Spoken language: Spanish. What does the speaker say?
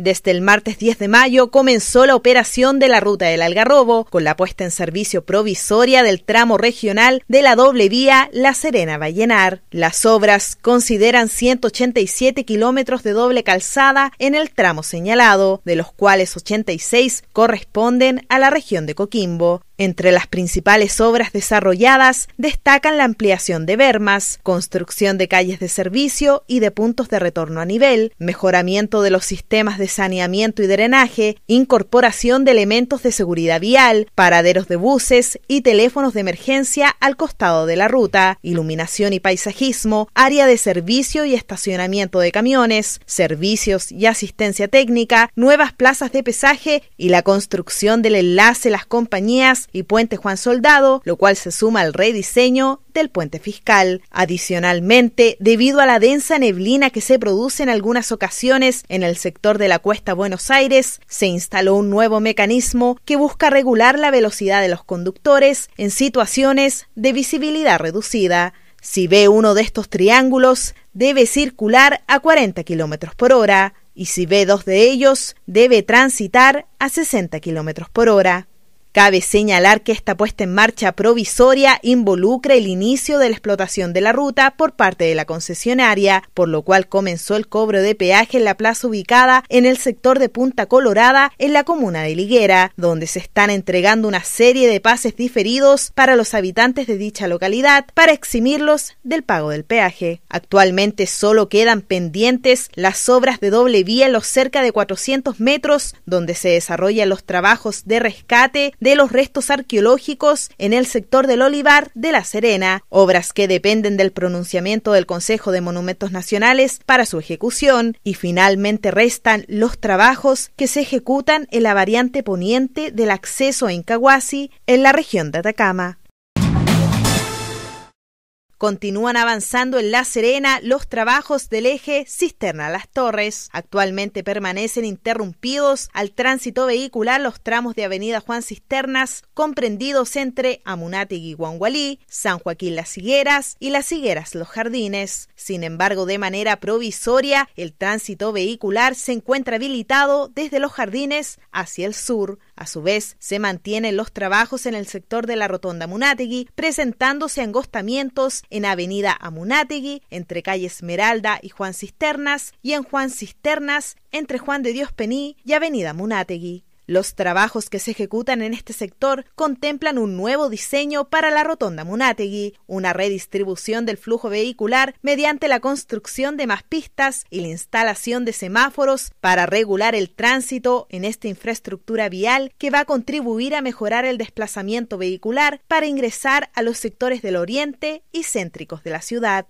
Desde el martes 10 de mayo comenzó la operación de la ruta del Algarrobo con la puesta en servicio provisoria del tramo regional de la doble vía La Serena-Vallenar. Las obras consideran 187 kilómetros de doble calzada en el tramo señalado, de los cuales 86 corresponden a la región de Coquimbo. Entre las principales obras desarrolladas destacan la ampliación de bermas, construcción de calles de servicio y de puntos de retorno a nivel, mejoramiento de los sistemas de saneamiento y drenaje, incorporación de elementos de seguridad vial, paraderos de buses y teléfonos de emergencia al costado de la ruta, iluminación y paisajismo, área de servicio y estacionamiento de camiones, servicios y asistencia técnica, nuevas plazas de pesaje y la construcción del enlace Las Compañías y Puente Juan Soldado, lo cual se suma al rediseño del puente fiscal. Adicionalmente, debido a la densa neblina que se produce en algunas ocasiones en el sector de la Cuesta Buenos Aires, se instaló un nuevo mecanismo que busca regular la velocidad de los conductores en situaciones de visibilidad reducida. Si ve uno de estos triángulos, debe circular a 40 km por hora y si ve dos de ellos, debe transitar a 60 km por hora. Cabe señalar que esta puesta en marcha provisoria involucra el inicio de la explotación de la ruta por parte de la concesionaria, por lo cual comenzó el cobro de peaje en la plaza ubicada en el sector de Punta Colorada, en la comuna de Liguera, donde se están entregando una serie de pases diferidos para los habitantes de dicha localidad para eximirlos del pago del peaje. Actualmente solo quedan pendientes las obras de doble vía en los cerca de 400 metros donde se desarrollan los trabajos de rescate de los restos arqueológicos en el sector del Olivar de La Serena, obras que dependen del pronunciamiento del Consejo de Monumentos Nacionales para su ejecución y finalmente restan los trabajos que se ejecutan en la variante poniente del acceso a Incahuasi en la región de Atacama. Continúan avanzando en La Serena los trabajos del eje Cisterna Las Torres. Actualmente permanecen interrumpidos al tránsito vehicular los tramos de Avenida Juan Cisternas, comprendidos entre Amunátegui y Guangualí, San Joaquín Las Higueras y Las Higueras Los Jardines. Sin embargo, de manera provisoria, el tránsito vehicular se encuentra habilitado desde los jardines hacia el sur. A su vez, se mantienen los trabajos en el sector de la Rotonda Munátegui, presentándose angostamientos en Avenida Amunátegui, entre calle Esmeralda y Juan Cisternas, y en Juan Cisternas, entre Juan de Dios Pení y Avenida Amunátegui. Los trabajos que se ejecutan en este sector contemplan un nuevo diseño para la rotonda Munategui, una redistribución del flujo vehicular mediante la construcción de más pistas y la instalación de semáforos para regular el tránsito en esta infraestructura vial que va a contribuir a mejorar el desplazamiento vehicular para ingresar a los sectores del oriente y céntricos de la ciudad.